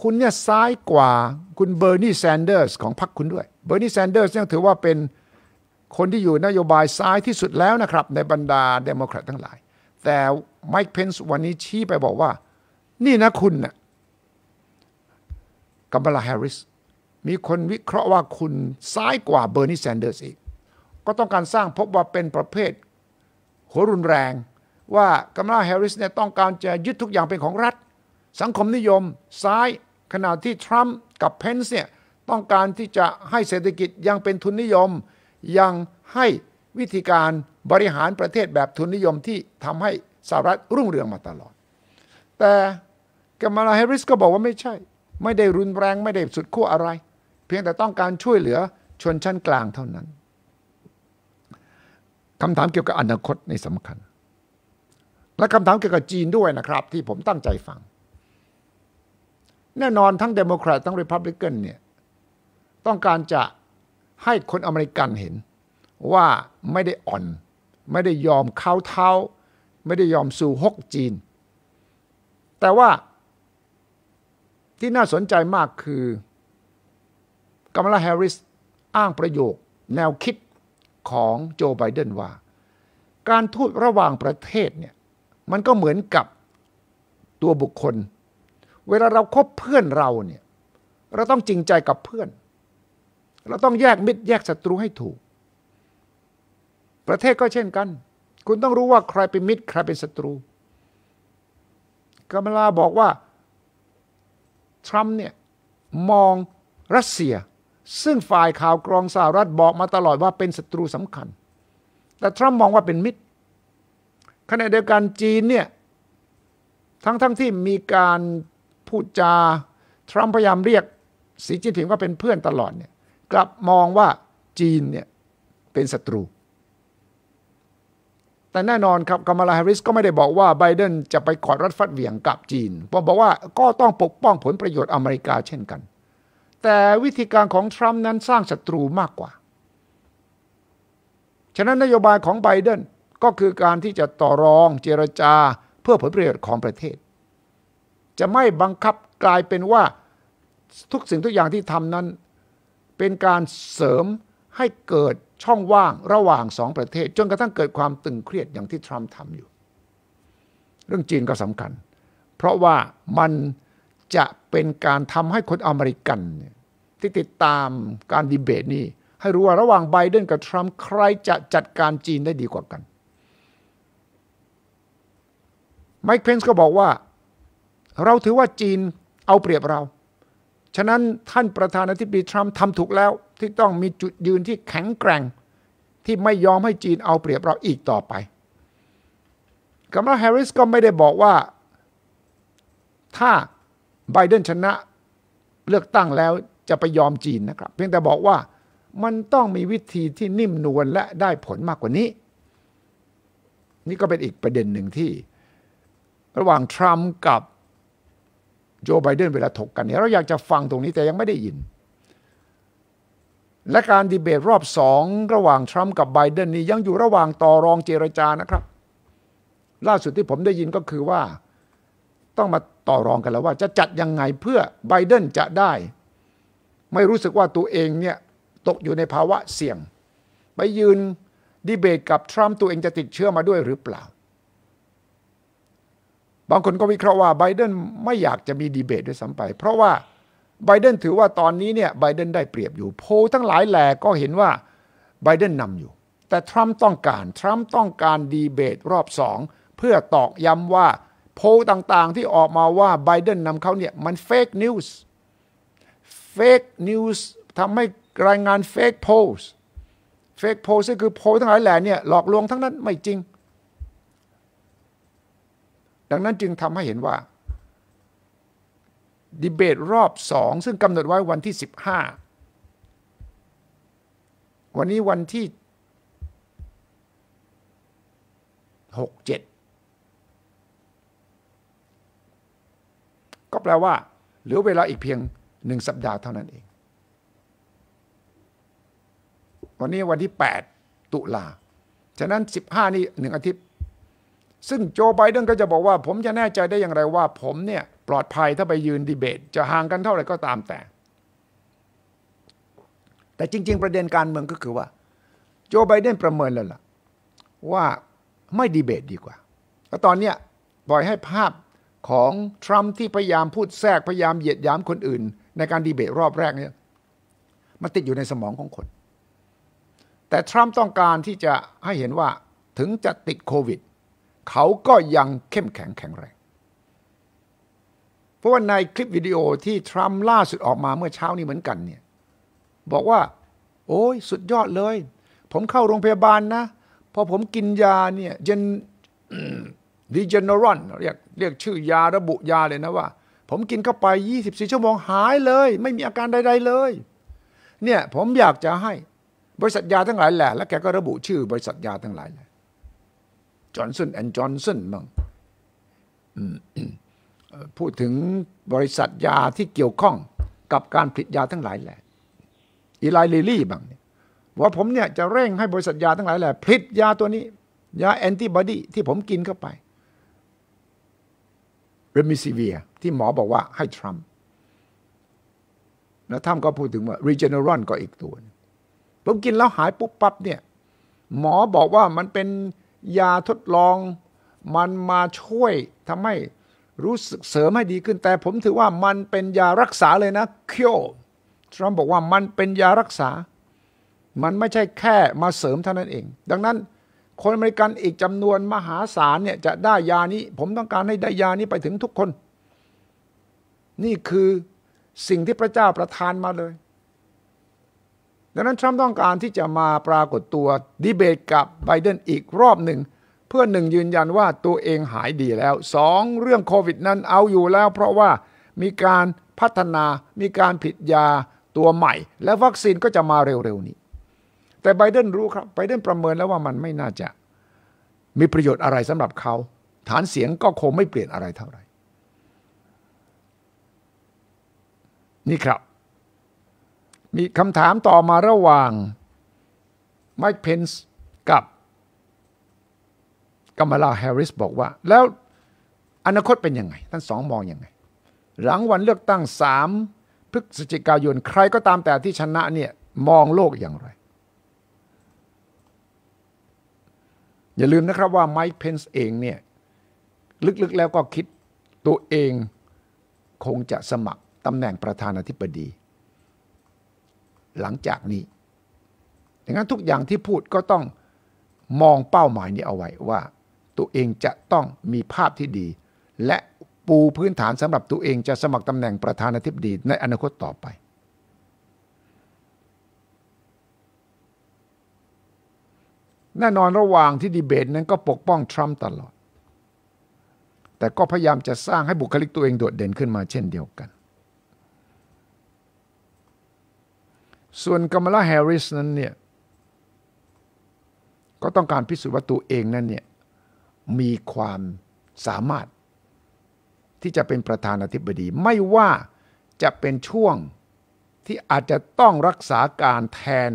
คุณเนี่ยซ้ายกว่าคุณเบอร์นีแซนเดอร์ส ของพรรคคุณด้วยเบอร์นีแซนเดอร์สเนี่ยถือว่าเป็นคนที่อยู่นโยบายซ้ายที่สุดแล้วนะครับ ในบรรดาเดโมแครตทั้งหลาย แต่ไมค์เพนส์วันนี้ชี้ไปบอกว่า นี่นะคุณนะ่ะกัมบลาแฮร์ริสมีคนวิเคราะห์ว่าคุณซ้ายกว่าเบอร์นีแซนเดอร์สอีกก็ต้องการสร้างพบว่าเป็นประเภทหัวรุนแรงว่ากัลังแฮร์ริสเนี่ยต้องการจะยึดทุกอย่างเป็นของรัฐ สังคมนิยมซ้ายขณะที่ทรัมป์กับเพนซ์เนี่ยต้องการที่จะให้เศรษฐกิจยังเป็นทุนนิยมยังให้วิธีการบริหารประเทศแบบทุนนิยมที่ทำให้สหรัฐรุ่งเรืองมาตลอด แต่กัมาลาแฮร์ริสก็บอกว่าไม่ใช่ ไม่ได้รุนแรงไม่ได้สุดขั้วอะไร เพียงแต่ต้องการช่วยเหลือชนชั้นกลางเท่านั้นคำถามเกี่ยวกับ อนาคตในสำคัญและคำถามเกี่ยวกับจีนด้วยนะครับ ที่ผมตั้งใจฟัง แน่นอนทั้งเดโมแครตทั้งริพับลิกันเนี่ย ต้องการจะให้คนอเมริกันเห็นว่าไม่ได้อ่อน ไม่ได้ยอมเข้าเท้า ไม่ได้ยอมสู่ฮกจีน แต่ว่าที่น่าสนใจมากคือกัมลาแฮร์ริสอ้างประโยคแนวคิดของโจไบเดนว่า การทูตระหว่างประเทศเนี่ยมันก็เหมือนกับตัวบุคคล เวลาเราครบเพื่อนเราเนี่ยเราต้องจริงใจกับเพื่อน เราต้องแยกมิตรแยกศัตรูให้ถูก ประเทศก็เช่นกัน คุณต้องรู้ว่าใครเป็นมิตร ใครเป็นศัตรูกามลาบอกว่าทรัมป์เนี่ยมองรัสเซีย ซึ่งฝ่ายข่าวกรองสหรัฐบอกมาตลอด ว่าเป็นศัตรูสำคัญ แต่ทรัมป์มองว่าเป็นมิตรขณะเดียวกันจีนเนี่ย ทั้งทั้งที่มีการพูดจาทรัมป์พยายามเรียกสีจิ้นผิงว่าเป็นเพื่อนตลอดเนี่ยกลับมองว่าจีนเนี่ยเป็นศัตรู แต่แน่นอนครับกามาลาฮาริสก็ไม่ได้บอกว่าไบเดนจะไปขอดรัดฟัดเหวี่ยงกับจีนผมบอกว่าก็ต้องปกป้องผลประโยชน์อเมริกาเช่นกัน แต่วิธีการของทรัมป์นั้นสร้างศัตรูมากกว่า ฉะนั้นนโยบายของไบเดนก็คือการที่จะต่อรองเจรจาเพื่อผลประโยชน์ของประเทศ จะไม่บังคับกลายเป็นว่า ทุกสิ่งทุกอย่างที่ทำนั้น เป็นการเสริมให้เกิดช่องว่างระหว่างสองประเทศ จนกระทั่งเกิดความตึงเครียดอย่างที่ทรัมป์ทำอยู่ เรื่องจีนก็สำคัญ เพราะว่ามันจะเป็นการทำให้คนอเมริกัน ที่ติดตามการดีเบตนี่ให้รู้ว่าระหว่างไบเดนกับทรัมป์ใครจะจัดการจีนได้ดีกว่ากันไมค์เพนส์ก็บอกว่า เราถือว่าจีนเอาเปรียบเรา ฉะนั้นท่านประธานาธิบดีทรัมป์ทำถูกแล้ว ที่ต้องมีจุดยืนที่แข็งแกร่ง ที่ไม่ยอมให้จีนเอาเปรียบเราอีกต่อไปกัมลาแฮร์ริสก็ไม่ได้บอกว่า ถ้าไบเดนชนะเลือกตั้งแล้วจะไปยอมจีนนะครับ เพียงแต่บอกว่ามันต้องมีวิธีที่นิ่มนวลและได้ผลมากกว่านี้ นี่ก็เป็นอีกประเด็นหนึ่งที่ระหว่างทรัมป์กับโจไบเดนเวลาถกกันเนี่ยเราอยากจะฟังตรงนี้แต่ยังไม่ได้ยิน และการดีเบตรอบสองระหว่างทรัมป์กับไบเดนนี่ยังอยู่ระหว่างต่อรองเจรจานะครับ ล่าสุดที่ผมได้ยินก็คือว่าต้องมาต่อรองกันแล้วว่า จะจัดยังไงเพื่อไบเดนจะได้ ไม่รู้สึกว่าตัวเอง เนี่ย ตกอยู่ในภาวะเสี่ยง ไปยืนดีเบตกับทรัมป์ตัวเองจะติดเชื้อมาด้วยหรือเปล่าบางคนก็วิเคราะห์ว่าไบเดนไม่อยากจะมีดีเบตด้วยซ้ำไป เพราะว่าไบเดนถือว่าตอนนี้เนี่ยไบเดนได้เปรียบอยู่โพลทั้งหลายแหล่ก็เห็นว่าไบเดนนำอยู่ แต่ทรัมป์ต้องการทรัมป์ต้องการดีเบตรอบสองเพื่อตอกย้ำว่าโพลต่างๆที่ออกมาว่าไบเดนนำเขาเนี่ยมันเฟกนิวส์เฟกนิวส์ทำให้รายงานเฟกโพสเฟกโพลส่งคือโพลทั้งหลายแหล่เนี่ยหลอกลวงทั้งนั้นไม่จริงดังนั้นจึงทำให้เห็นว่าดีเบตรอบสอง ซึ่งกำหนดไว้วันที่15วันนี้วันที่67ก็แปลว่าเหลือเวลาอีกเพียงหนึ่งสัปดาห์เท่านั้นเอง วันนี้วันที่ 8 ตุลาฉะนั้น15นี่หนึ่งอาทิตย์ซึ่งโจไบเดนก็จะบอกว่า ผมจะแน่ใจได้อย่างไรว่า ผมเนี่ยปลอดภัยถ้าไปยืนดีเบต จะห่างกันเท่าไหร่ก็ตามแต่ แต่จริงๆ ประเด็นการเมืองก็คือว่า โจไบเดนประเมินแล้วล่ะ ว่าไม่ดีเบตดีกว่า แล้วตอนเนี้ยปล่อยให้ภาพของทรัมป์ที่พยายามพูดแทรกพยายามเหยียดหยามคนอื่น ในการดีเบตรอบแรกเนี่ยมันติดอยู่ในสมองของคน แต่ทรัมป์ต้องการที่จะให้เห็นว่าถึงจะติดโควิดเขาก็ยังเข้มแข็งแข็งแรง เพราะว่าในคลิปวิดีโอที่ทรัมป์ล่าสุดออกมาเมื่อเช้านี้เหมือนกันเนี่ย บอกว่า โอ้ย สุดยอดเลย ผมเข้าโรงพยาบาลนะ พอผมกินยาเนี่ยเจนดิเจนรอนเรียกเรียกชื่อยาระบุยาเลยนะว่า ผมกินเข้าไป 24 ชั่วโมงหายเลย ไม่มีอาการใด ๆ เลย เนี่ย ผมอยากจะให้บริษัทยาทั้งหลายแหละแล้วแกก็ระบุชื่อบริษัทยาทั้งหลายแหละจอห์นสันแอนด์จอห์นสันมั่งพูดถึงบริษัทยาที่เกี่ยวข้องกับการผลิตยาทั้งหลายแหละอีไลลิลี่บ้างเนี่ย ว่าผมเนี่ยจะเร่งให้บริษัทยาทั้งหลายแหละผลิตยาตัวนี้ ยาแอนติบอดีที่ผมกินเข้าไปเรมิซิเวียที่หมอบอกว่าให้ทรัมป์แล้วท่านก็พูดถึงว่ารีเจเนอรอนก็อีกตัว ผมกินแล้วหายปุ๊บปั๊บเนี่ยหมอบอกว่ามันเป็นยาทดลองมันมาช่วยทำให้รู้สึกเสริมให้ดีขึ้นแต่ ผมถือว่ามันเป็นยารักษาเลยนะเคียวทรัมป์บอกว่ามันเป็นยารักษา มันไม่ใช่แค่มาเสริมเท่านั้นเอง ดังนั้นคนอเมริกันอีกจำนวนมหาศาลเนี่ยจะได้ยานี้ ผมต้องการให้ได้ยานี้ไปถึงทุกคน นี่คือสิ่งที่พระเจ้าประทานมาเลยดังนั้นทรัมป์ต้องการที่จะมาปรากฏตัวดีเบตกับไบเดนอีกรอบหนึ่ง เพื่อหนึ่งยืนยันว่าตัวเองหายดีแล้วสองเรื่องโควิดนั้นเอาอยู่แล้ว เพราะว่ามีการพัฒนา มีการผิดยาตัวใหม่ และวัคซีนก็จะมาเร็ว ๆ นี้ แต่ไบเดนรู้ครับไบเดนประเมินแล้วว่ามันไม่น่าจะมีประโยชน์อะไรสำหรับเขา ฐานเสียงก็คงไม่เปลี่ยนอะไรเท่าไหร่นี่ครับมีคำถามต่อมาระหว่างไมค์เพนส์กับกัมลาแฮร์ริสบอกว่าแล้วอนาคตเป็นยังไงท่านสองมองอยังไง หลังวันเลือกตั้งสามพฤศจิกายนใครก็ตามแต่ที่ชนะเนี่ยมองโลกอย่างไร อย่าลืมนะครับว่าไมค์เพนส์เองเนี่ย ลึกๆแล้วก็คิดตัวเองคงจะสมัครตำแหน่งประธานาธิบดีหลังจากนี้ดังนั้นทุกอย่างที่พูดก็ต้องมองเป้าหมายนี้เอาไว้ว่าตัวเองจะต้องมีภาพที่ดี และปูพื้นฐานสำหรับตัวเองจะสมัครตำแหน่งประธานาธิบดีในอนาคตต่อไป แน่นอนระหว่างที่ดีเบตนั้นก็ปกป้องทรัมป์ตลอด แต่ก็พยายามจะสร้างให้บุคลิกตัวเอง โดดเด่นขึ้นมาเช่นเดียวกันส่วนกัมลาแฮร์ริสนั้นเนี่ยก็ต้องการพิสูจน์ว่าตัวเองนั้นเนี่ยมีความสามารถที่จะเป็นประธานาธิบดี ไม่ว่าจะเป็นช่วงที่อาจจะต้องรักษาการแทน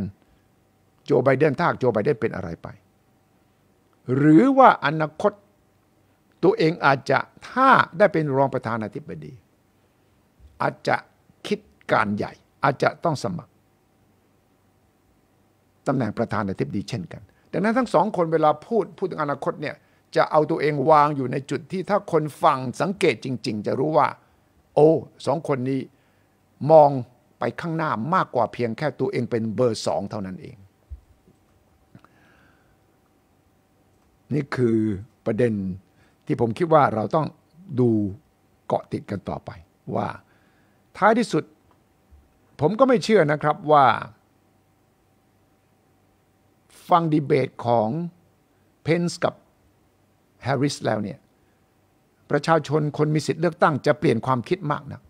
โจไบเดนถ้าโจไบเดนเป็นอะไรไป หรือว่าอนาคตตัวเองอาจจะถ้าได้เป็นรองประธานาธิบดี อาจจะคิดการใหญ่อาจจะต้องสมัครตำแหน่งประธานาธิบดีเช่นกัน ดังนั้นทั้งสองคนเวลาพูดพูดถึงอนาคตเนี่ยจะเอาตัวเองวางอยู่ในจุดที่ถ้าคนฟังสังเกตจริง ๆ จะรู้ว่า โอ้สองคนนี้มองไปข้างหน้ามากกว่าเพียงแค่ตัวเองเป็นเบอร์สองเท่านั้นเอง นี่คือประเด็นที่ผมคิดว่าเราต้องดูเกาะติดกันต่อไปว่าท้ายที่สุด ผมก็ไม่เชื่อนะครับว่าฟังดีเบตของเพนส์กับแฮร์ริสแล้วเนี่ยประชาชนคนมีสิทธิ์เลือกตั้งจะเปลี่ยนความคิดมากนะ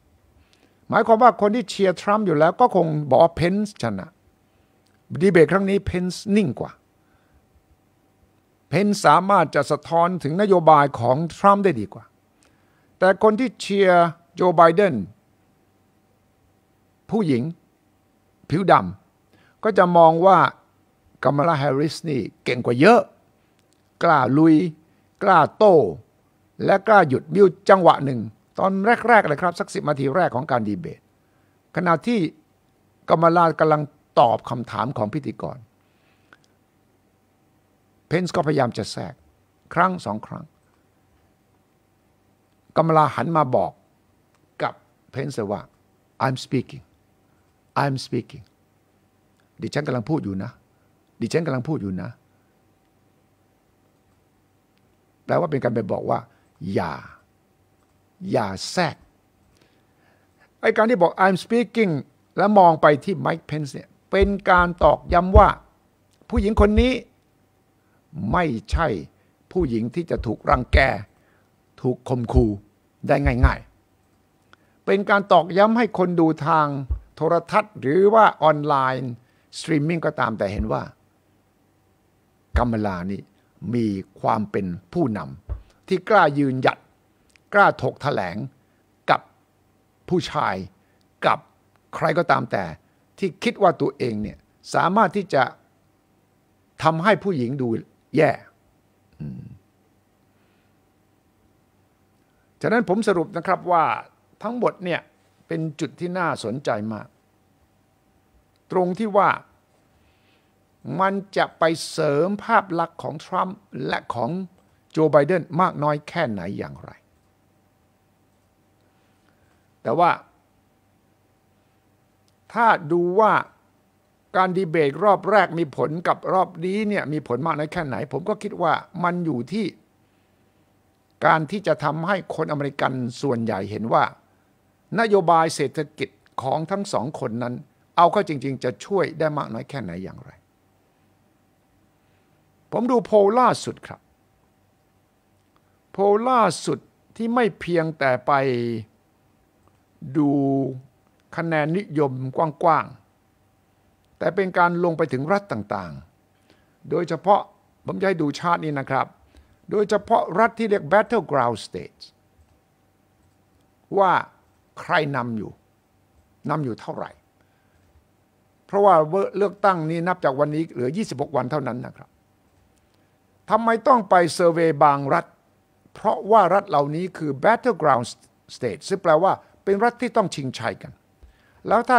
หมายความว่าคนที่เชียร์ทรัมป์อยู่แล้ว ก็คงบอกเพนส์ชนะดีเบตครั้งนี้เพนส์นิ่งกว่า เพนส์สามารถจะสะท้อนถึงนโยบายของทรัมป์ได้ดีกว่า แต่คนที่เชียร์ โจไบเดน ผู้หญิงผิวดำก็จะมองว่ากัมลาแฮริสนี่ เก่งกว่าเยอะ กล้าลุย กล้าโต้ และกล้าหยุดบิวจังหวะหนึ่ง ตอนแรกๆเลยครับ สักสิบนาทีแรกของการดีเบต ขณะที่กัมลากำลังตอบคำถามของพิธีกร เพนส์ก็พยายามจะแทรกครั้งสองครั้งกัมลาหันมาบอกกับเพนส์ว่า I'm speaking I'm speaking ดิฉันกำลังพูดอยู่นะดิฉันกำลังพูดอยู่นะ แปลว่าเป็นการไปบอกว่า อย่า อย่าแทรก ไอการที่บอก I'm speaking แล้วมองไปที่ไมค์เพนส์เนี่ย เป็นการตอกย้ำว่า ผู้หญิงคนนี้ไม่ใช่ผู้หญิงที่จะถูกรังแกถูกคมคูได้ง่าย ๆ เป็นการตอกย้ำให้คนดูทางโทรทัศน์หรือว่าออนไลน์สตรีมมิ่งก็ตามแต่เห็นว่ากัมมลานี่มีความเป็นผู้นำที่กล้ายืนหยัด กล้าถกถแถลง กับผู้ชายกับใครก็ตามแต่ ที่คิดว่าตัวเองเนี่ยสามารถที่จะทำให้ผู้หญิงดูแย่ ฉะนั้นผมสรุปนะครับว่าทั้งหมดเนี่ยเป็นจุดที่น่าสนใจมาก ตรงที่ว่ามันจะไปเสริมภาพลักษณ์ของทรัมป์และของโจไบเดนมากน้อยแค่ไหนอย่างไร แต่ว่า ถ้าดูว่าการดีเบตรอบแรกมีผลกับรอบนี้เนี่ย มีผลมากน้อยแค่ไหน ผมก็คิดว่ามันอยู่ที่การที่จะทำให้คนอเมริกันส่วนใหญ่เห็นว่า นโยบายเศรษฐกิจของทั้งสองคนนั้น เอาเข้าจริงๆ จะช่วยได้มากน้อยแค่ไหนอย่างไรผมดูโพล่าสุดครับ โพลล่าสุดที่ไม่เพียงแต่ไปดูคะแนนนิยมกว้างๆแต่เป็นการลงไปถึงรัฐต่างๆ โดยเฉพาะ ผมจะให้ดูชาตินี้นะครับ โดยเฉพาะรัฐที่เรียก battleground states ว่าใครนำอยู่ นำอยู่เท่าไหร่ เพราะว่าเลือกตั้งนี้นับจากวันนี้เหลือ 26 วันเท่านั้นนะครับทำไมต้องไปเซอร์เวยบางรัฐ เพราะว่ารัฐเหล่านี้คือ battleground state ซึ่งแปลว่าเป็นรัฐที่ต้องชิงชัยกัน แล้วถ้า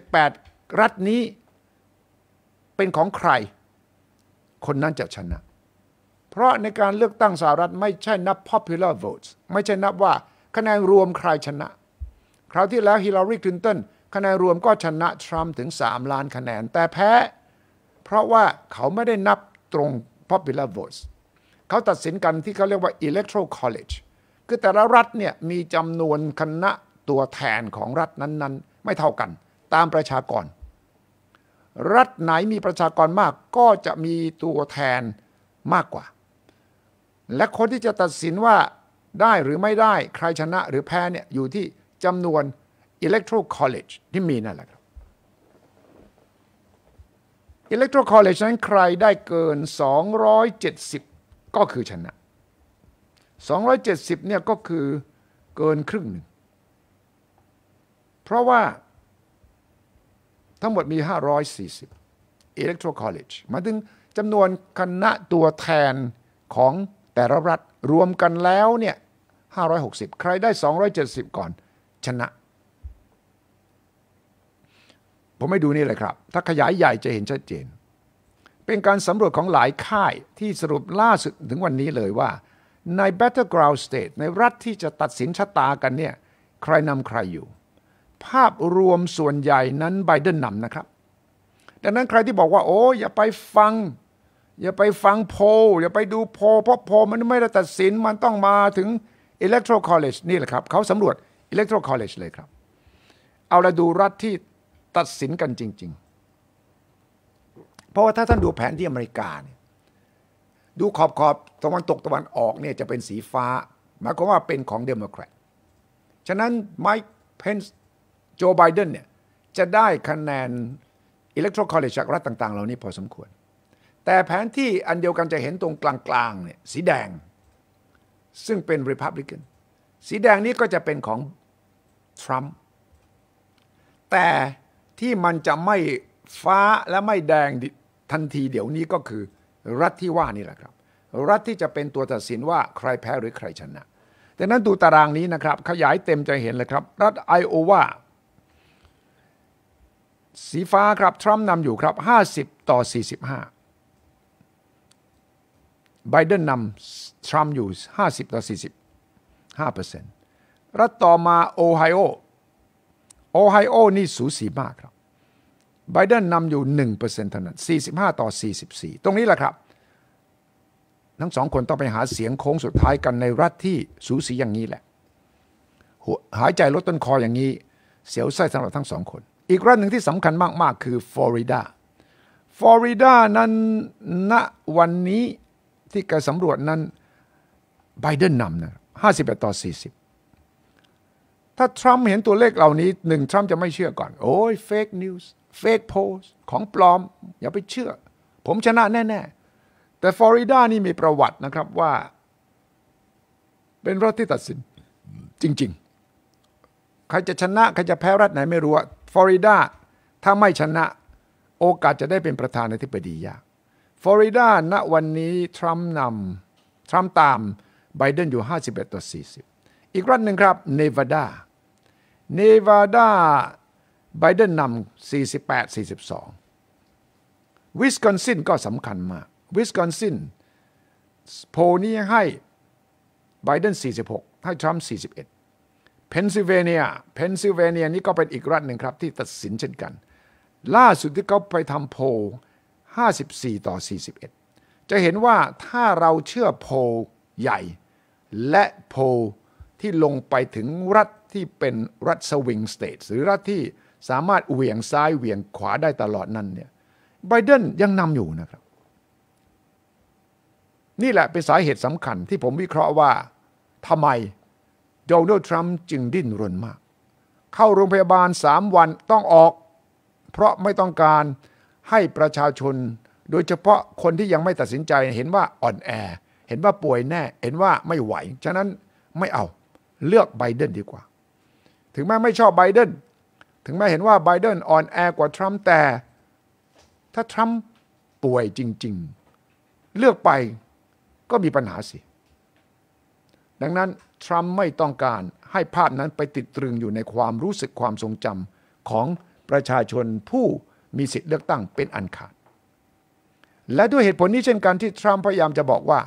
78 รัฐนี้เป็นของใคร คนนั้นจะชนะ เพราะในการเลือกตั้งสหรัฐ ไม่ใช่นับ popular votes ไม่ใช่นับว่าคะแนนรวมใครชนะ คราวที่แล้วฮิลลารีคลินตันคะแนนรวมก็ชนะทรัมป์ถึง 3 ล้านคะแนนแต่แพ้ เพราะว่าเขาไม่ได้นับตรง popular vote เขาตัดสินกันที่เขาเรียกว่า electoral college คือแต่ละรัฐเนี่ยมีจำนวนคณะตัวแทนของรัฐนั้นๆ ไม่เท่ากันตามประชากร รัฐไหนมีประชากรมากก็จะมีตัวแทนมากกว่า และคนที่จะตัดสินว่าได้หรือไม่ได้ใครชนะหรือแพ้เนี่ยอยู่ที่จำนวน electoral college ที่มีนั่นแหละครับอิเล็กโทรคอลเลจนั้นใครได้เกิน 270 ก็คือชนะ 270เนี่ยก็คือเกินครึ่งหนึ่ง เพราะว่าทั้งหมดมี 540 Electoral College มาถึงจำนวนคณะตัวแทนของแต่ละรัฐ รวมกันแล้วเนี่ย560 ใครได้ 270 ก่อนชนะผมไม่ดูนี่เลยครับ ถ้าขยายใหญ่จะเห็นชัดเจน เป็นการสำรวจของหลายค่ายที่สรุปล่าสุดถึงวันนี้เลยว่าใน battleground state ในรัฐที่จะตัดสินชะตากันเนี่ย ใครนำใครอยู่ ภาพรวมส่วนใหญ่นั้นไบเดนนำนะครับ ดังนั้นใครที่บอกว่า โอ้อย่าไปฟัง อย่าไปฟังโพอย่าไปดูโพเพราะโพมันไม่ได้ตัดสินมันต้องมาถึง electoral college นี่แหละครับเขาสำรวจ electoral college เลยครับ เอาละดูรัฐที่ตัดสินกันจริง ๆ เพราะว่าถ้าท่านดูแผนที่อเมริกาเนี่ย ดูขอบขอบตะวันตกตะวันออกเนี่ยจะเป็นสีฟ้า หมายความว่าเป็นของเดโมแครต ฉะนั้นไมค์เพนส์โจไบเดนเนี่ยจะได้คะแนนอิเล็กโทรคอลเลจจากรัฐต่าง ๆเหล่านี้พอสมควร แต่แผนที่อันเดียวกันจะเห็นตรงกลางๆเนี่ยสีแดงซึ่งเป็นริพับลิกันสีแดงนี้ก็จะเป็นของทรัมป์แต่ที่มันจะไม่ฟ้าและไม่แดงทันทีเดี๋ยวนี้ก็คือ รัฐที่ว่านี่แหละครับ รัฐที่จะเป็นตัวตัดสินว่าใครแพ้หรือใครชนะดังนั้นดูตารางนี้นะครับ ขยายเต็มจะเห็นเลยครับ รัฐไอโอวาสีฟ้าครับ ทรัมป์นำอยู่ครับ 50 ต่อ 45ไบเดนนำทรัมป์อยู่ 50 ต่อ4ต5%รัฐต่อมาโอไฮโอโอไฮโอนี่สูสีมากครับไบเดนนำอยู่1%เท่านั้น45ต่อ44 ตรงนี้แหละครับทั้งสองคนต้องไปหาเสียงโค้งสุดท้ายกันในรัฐที่สูสี อย่างนี้แหละหายใจลดต้นคออย่างนี้ เสียวไส้สำหรับทั้งสองคน อีกรัฐหนึ่งที่สำคัญมากๆคือฟลอริดาฟลอริดานั้นณวันนี้ที่การสำรวจนั้นไบเดนนำนะ51ต่อ40ถ้าทรัมป์เห็นตัวเลขเหล่านี้หนึ่งทรัมป์จะไม่เชื่อก่อน โอ้ยเฟกนิวส์เฟกโพสของปลอม อย่าไปเชื่อ ผมชนะแน่ๆ แต่ฟลอริดานี่มีประวัตินะครับว่า เป็นรัฐที่ตัดสินจริง ๆ ใครจะชนะ ใครจะแพ้รัฐไหนไม่รู้อะฟลอริดาถ้าไม่ชนะ โอกาสจะได้เป็นประธานาธิบดียากฟลอริดาณวันนี้ ทรัมป์นำทรัมป์ตามไบเดนอยู่51ต่อ40 อีกรัฐหนึ่งครับเนวาดาเนวาดาไบเดนนำ 48 42 วิสคอนซินก็สำคัญมาก วิสคอนซินโพนี้ให้ไบเดน 46 ให้ทรัมป์ 41 เพนซิลเวเนีย เพนซิลเวเนียนี่ก็เป็นอีกรัฐหนึ่งครับ ที่ตัดสินเช่นกัน ล่าสุดที่เขาไปทำโพ54 ต่อ 41 จะเห็นว่าถ้าเราเชื่อโพใหญ่ และโพที่ลงไปถึงรัฐที่เป็นรัฐสวิงสเตทหรือรัฐที่สามารถเหวี่ยงซ้ายเหวี่ยงขวาได้ตลอดนั้นเนี่ยไบเดนยังนำอยู่นะครับ นี่แหละเป็นสาเหตุสำคัญที่ผมวิเคราะห์ว่าทำไมโดนัลด์ทรัมป์จึงดิ้นรนมาก เข้าโรงพยาบาล 3 วันต้องออกเพราะไม่ต้องการให้ประชาชน โดยเฉพาะคนที่ยังไม่ตัดสินใจเห็นว่าอ่อนแอ เห็นว่าป่วยแน่เห็นว่าไม่ไหว ฉะนั้นไม่เอาเลือกไบเดนดีกว่าถึงแม้ไม่ชอบไบเดน ถึงแม้เห็นว่าไบเดนอ่อนแอกว่าทรัมป์แต่ ถ้าทรัมป์ป่วยจริงๆ เลือกไปก็มีปัญหาสิ ดังนั้น ทรัมป์ไม่ต้องการให้ภาพนั้นไปติดตรึงอยู่ในความรู้สึกความทรงจำของประชาชนผู้มีสิทธิเลือกตั้งเป็นอันขาด และด้วยเหตุผลนี้เช่นกันที่ทรัมป์พยายามจะบอกว่า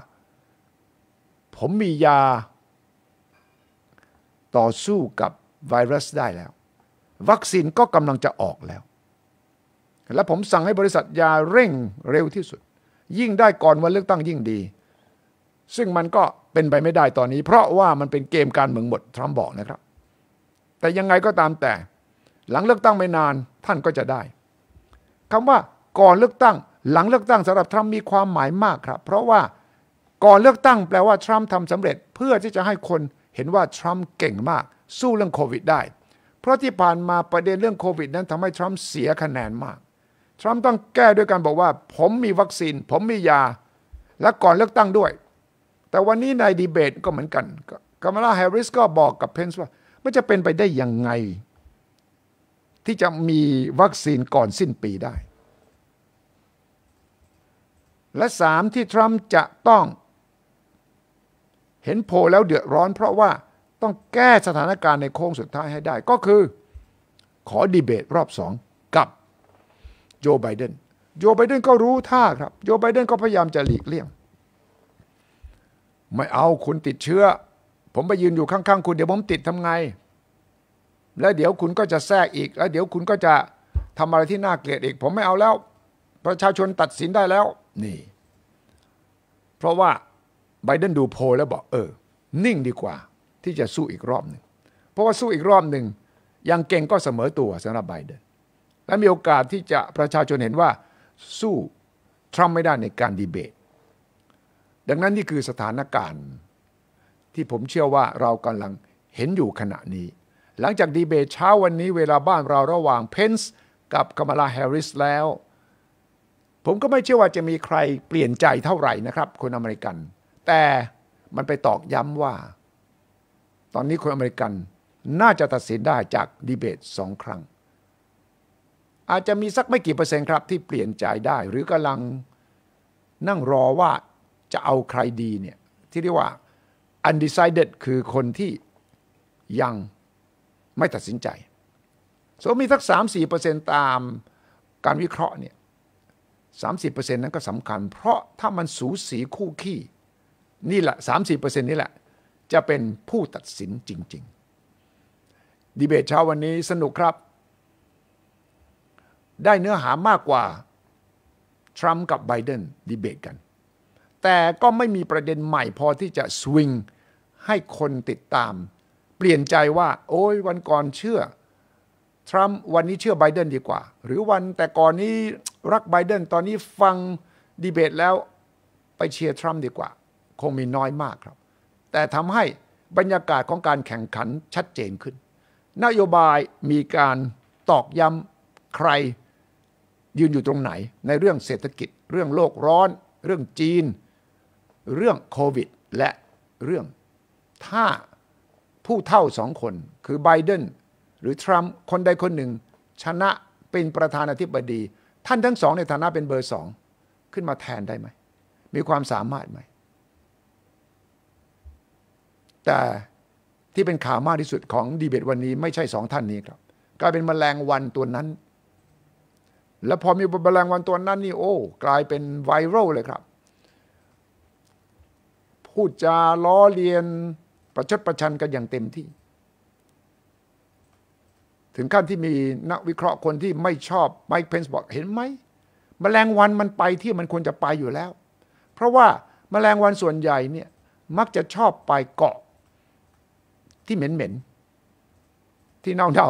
ผมมียาต่อสู้กับไวรัสได้แล้ว วัคซีนก็กำลังจะออกแล้ว และผมสั่งให้บริษัทยาเร่งเร็วที่สุด ยิ่งได้ก่อนวันเลือกตั้งยิ่งดี ซึ่งมันก็เป็นไปไม่ได้ตอนนี้ เพราะว่ามันเป็นเกมการเมืองหมดทรัมป์บอกนะครับ แต่ยังไงก็ตามแต่ หลังเลือกตั้งไม่นานท่านก็จะได้คำว่า ก่อนเลือกตั้ง หลังเลือกตั้งสำหรับทรัมป์มีความหมายมากครับ เพราะว่า ก่อนเลือกตั้งแปลว่าทรัมป์ทำสำเร็จเพื่อที่จะให้คนเห็นว่าทรัมป์เก่งมากสู้เรื่องโควิดได้ เพราะที่ผ่านมาประเด็นเรื่องโควิดนั้นทำให้ทรัมป์เสียคะแนนมาก ทรัมป์ต้องแก้ด้วยการบอกว่า ผมมีวัคซีน ผมมียา และก่อนเลือกตั้งด้วย แต่วันนี้ในดีเบตก็เหมือนกันกัมลาแฮร์ริสก็บอกกับเพนส์ว่าไม่จะเป็นไปได้ยังไง ที่จะมีวัคซีนก่อนสิ้นปีได้ และสามที่ทรัมป์จะต้องเห็นโพแล้วเดือดร้อนเพราะว่าต้องแก้สถานการณ์ในโค้งสุดท้ายให้ได้ ก็คือ ขอดีเบตรอบสอง กับ โจไบเดนโจไบเดนก็รู้ท่าครับ โจไบเดนก็พยายามจะหลีกเลี่ยง ไม่เอาคุณติดเชื้อผมไปยืนอยู่ข้างๆ คุณเดี๋ยวผมติดทำไง แล้วเดี๋ยวคุณก็จะแทรกอีก แล้ว เดี๋ยวคุณก็จะทำอะไรที่น่าเกลียดอีก ผมไม่เอาแล้ว ประชาชนตัดสินได้แล้ว นี่ เพราะว่าไบเดนดูโพแล้วบอกเออ นิ่งดีกว่าที่จะสู้อีกรอบหนึ่ง เพราะว่าสู้อีกรอบหนึ่ง ยังเก่งก็เสมอตัวสำหรับไบเดน และมีโอกาสที่จะประชาชนเห็นว่าสู้ทรัมป์ไม่ได้ในการดีเบต ดังนั้นนี่คือสถานการณ์ ที่ผมเชื่อว่าเรากำลังเห็นอยู่ขณะนี้ หลังจากดีเบตเช้าวันนี้เวลาบ้านเราระหว่างเพนส์กับกามาลาแฮร์ริสแล้ว ผมก็ไม่เชื่อว่าจะมีใครเปลี่ยนใจเท่าไหร่นะครับ คนอเมริกัน แต่มันไปตอกย้ำว่าตอนนี้คนอเมริกันน่าจะตัดสินได้จากดีเบตสองครั้ง อาจจะมีสักไม่กี่เปอร์เซ็นต์ครับที่เปลี่ยนใจได้ หรือกำลังนั่งรอว่าจะเอาใครดีเนี่ย ที่เรียกว่า undecided คือคนที่ยังไม่ตัดสินใจสมมีสัก 3-4%ตามการวิเคราะห์เนี่ย30%นั้นก็สำคัญ เพราะถ้ามันสูสีคู่ขี้นี่แหละ30%นี่แหละจะเป็นผู้ตัดสินจริง ๆ ดีเบตเช้าวันนี้สนุกครับ ได้เนื้อหามากกว่าทรัมป์กับไบเดนดีเบตกัน แต่ก็ไม่มีประเด็นใหม่พอที่จะสวิงให้คนติดตาม เปลี่ยนใจว่า โอ้ยวันก่อนเชื่อทรัมป์วันนี้เชื่อไบเดนดีกว่า หรือวันแต่ก่อนนี้รักไบเดนตอนนี้ฟังดีเบตแล้วไปเชียร์ทรัมป์ดีกว่า คงมีน้อยมากครับแต่ทำให้บรรยากาศของการแข่งขันชัดเจนขึ้น นโยบายมีการตอกย้ำใครยืนอยู่ตรงไหน ในเรื่องเศรษฐกิจ เรื่องโลกร้อน เรื่องจีน เรื่องโควิดและเรื่อง ถ้าผู้เท่าสองคนคือไบเดนหรือทรัมป์คนใดคนหนึ่ง ชนะเป็นประธานาธิบดี ท่านทั้งสองในฐานะเป็นเบอร์สองขึ้นมาแทนได้ไหม มีความสามารถไหมแต่ที่เป็นข่าวมาก ที่สุดของดีเบตวันนี้ไม่ใช่สองท่านนี้ครับกลายเป็นมแมลงวันตัวนั้น แล้วพอมีมแมลงวันตัวนั้น นี่โอ้กลายเป็นไวรัลเลยครับ พูดจาล้อเลียนประชดประชันกันอย่างเต็มที่ ถึงขั้นที่มีนักวิเคราะห์คนที่ไม่ชอบไมค์เพนส์บอกเห็นไหมมแมลงวันมันไปที่มันควรจะไปอยู่แล้ว เพราะว่ามแมลงวันส่วนใหญ่เนี่ยมักจะชอบไปเกาะที่เหม็นเหม็นที่เน่าเน่า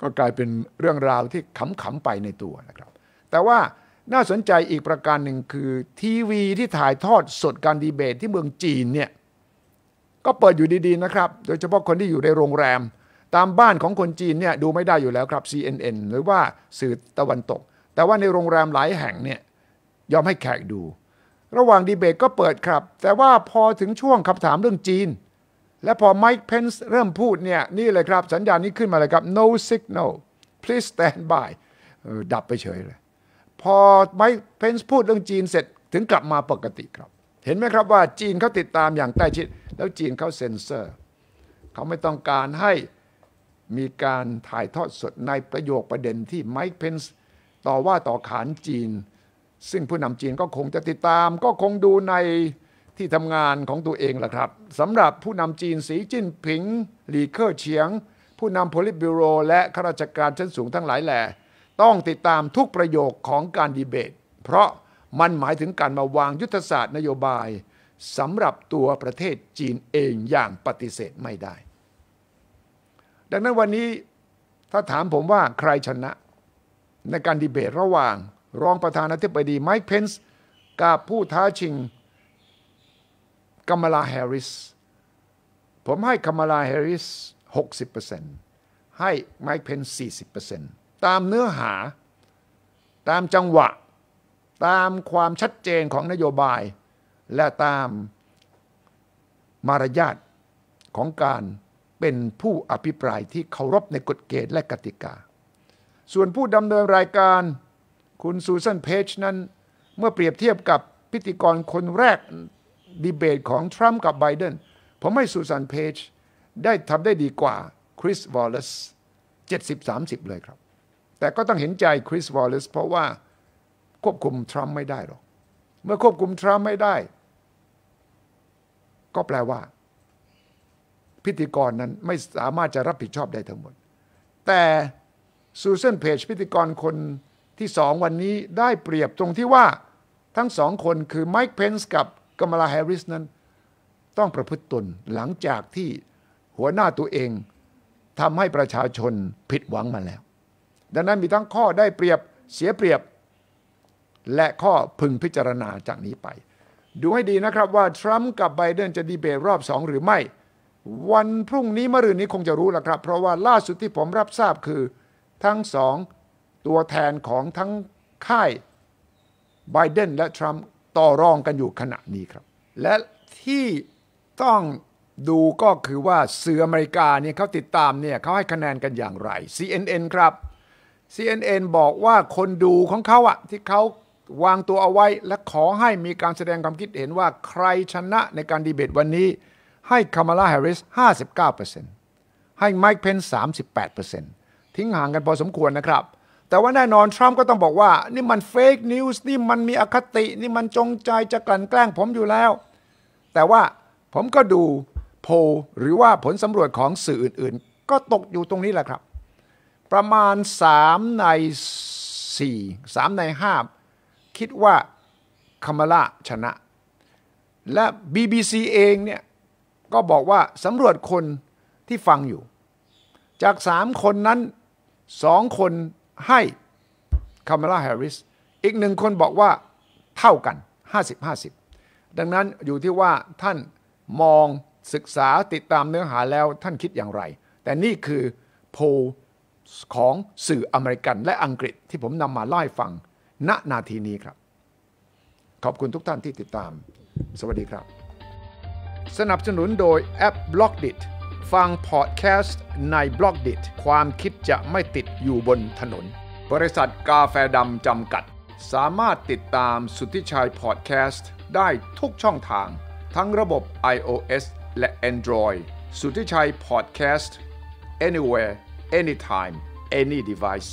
ก็กลายเป็นเรื่องราวที่ขำขำไปในตัวนะครับ แต่ว่าน่าสนใจอีกประการหนึ่งคือ ทีวีที่ถ่ายทอดสดการดีเบตที่เมืองจีนเนี่ยก็เปิดอยู่ดี ๆนะครับ โดยเฉพาะคนที่อยู่ในโรงแรม ตามบ้านของคนจีนเนี่ยดูไม่ได้อยู่แล้วครับ CNN หรือว่าสื่อตะวันตก แต่ว่าในโรงแรมหลายแห่งเนี่ยยอมให้แขกดูระหว่างดีเบตก็เปิดครับ แต่ว่าพอถึงช่วงคำถามเรื่องจีน และพอไมค์เพนส์เริ่มพูดเนี่ย นี่เลยครับสัญญาณนี้ขึ้นมาเลยครับ no signal please stand by ดับไปเฉยเลย พอไมค์เพนส์พูดเรื่องจีนเสร็จถึงกลับมาปกติครับ เห็นไหมครับว่าจีนเขาติดตามอย่างใกล้ชิด แล้วจีนเขาเซ็นเซอร์เขาไม่ต้องการให้มีการถ่ายทอดสดในประโยคประเด็นที่ไมค์เพนส์ต่อว่าต่อขานจีนซึ่งผู้นำจีนก็คงจะติดตาม ก็คงดูในที่ทำงานของตัวเองละครับสำหรับผู้นำจีนสีจิ้นผิงหลีเค่อเฉียง ผู้นำโพลิตบิโร และข้าราชการชั้นสูงทั้งหลายแหล่ต้องติดตามทุกประโยคของการดีเบต เพราะมันหมายถึงการมาวางยุทธศาสตร์นโยบายสำหรับตัวประเทศจีนเองอย่างปฏิเสธไม่ได้ ดังนั้นวันนี้ถ้าถามผมว่าใครชนะในการดีเบตระหว่างรองประธานาธิบดี ไมค์เพนส์กับผู้ท้าชิงกัมลาแฮร์ริส ผมให้กัมลาแฮร์ริส 60%ให้ไมค์เพนส์40%ตามเนื้อหาตามจังหวะตามความชัดเจนของนโยบาย และตามมารยาทของการเป็นผู้อภิปรายที่เคารพในกฎเกณฑ์และกติกา ส่วนผู้ดำเนินรายการคุณซูซันเพจนั้นเมื่อเปรียบเทียบกับพิธีกรคนแรกดีเบตของ ทรัมป์กับไบเดนผมให้ซูซันเพจได้ทำได้ดีกว่า คริสวอลเลซ70-30 เลยครับ แต่ก็ต้องเห็นใจคริสวอลเลซเพราะว่าควบคุมทรัมป์ไม่ได้หรอก เมื่อควบคุมทรัมป์ไม่ได้ ก็แปลว่า พิธีกรนั้นไม่สามารถจะรับผิดชอบได้ทั้งหมด แต่ซูซานเพจ พิธีกรคนที่สองวันนี้ได้เปรียบตรงที่ว่าทั้งสองคนคือไมค์เพนส์กับกมลาแฮริสนั้นต้องประพฤติตนหลังจากที่หัวหน้าตัวเองทำให้ประชาชนผิดหวังมาแล้ว ดังนั้นมีทั้งข้อได้เปรียบเสียเปรียบ และข้อพึงพิจารณาจากนี้ไป ดูให้ดีนะครับว่าทรัมป์กับไบเดนจะดีเบตรอบสองหรือไม่ วันพรุ่งนี้มะรืนนี้คงจะรู้ละครับ เพราะว่าล่าสุดที่ผมรับทราบคือทั้งสองตัวแทนของทั้งค่ายไบเดนและทรัมป์ต่อรองกันอยู่ขณะนี้ครับ และที่ต้องดูก็คือว่าสื่ออเมริกาเนี่ยเขาติดตามเนี่ยเขาให้คะแนนกันอย่างไร CNN ครับ CNN บอกว่าคนดูของเขาอะที่เขาวางตัวเอาไว้และขอให้มีการแสดงความคิดเห็นว่าใครชนะในการดีเบตวันนี้ให้คามาลาแฮร์ริส59%ให้ไมค์เพนซ์38%ทิ้งห่างกันพอสมควรนะครับแต่ว่าแน่นอนทรัมป์ก็ต้องบอกว่า นี่มันเฟกนิวส์นี่มันมีอคตินี่มันจงใจจะกลั่นแกล้งผมอยู่แล้ว แต่ว่าผมก็ดูโพหรือว่าผลสำรวจของสื่ออื่น ๆ ก็ตกอยู่ตรงนี้แหละครับ ประมาณ 3 ใน 4 3 ใน 5 คิดว่าคามาลาชนะ และ BBC เองเนี่ยก็บอกว่าสำรวจคนที่ฟังอยู่ จาก 3 คนนั้น 2 คนให้คามาลาแฮร์ริสอีกหนึ่งคนบอกว่าเท่ากัน 50-50 ดังนั้นอยู่ที่ว่าท่านมองศึกษาติดตามเนื้อหาแล้วท่านคิดอย่างไร แต่นี่คือโพลของสื่ออเมริกันและอังกฤษที่ผมนำมาเล่าให้ฟัง ณนาทีนี้ครับ ขอบคุณทุกท่านที่ติดตาม สวัสดีครับ สนับสนุนโดยแอปบล็อกดิ t ฟังพอดแคสต์ในบล็อกดิความคิดจะไม่ติดอยู่บนถนน บริษัทกาแฟดำจำกัด สามารถติดตามสุทธิชัยพอดแคสต์ได้ทุกช่องทาง ทั้งระบบ iOS และ Android สุทธิชัยพอดแคสต์ anywhere anytime any device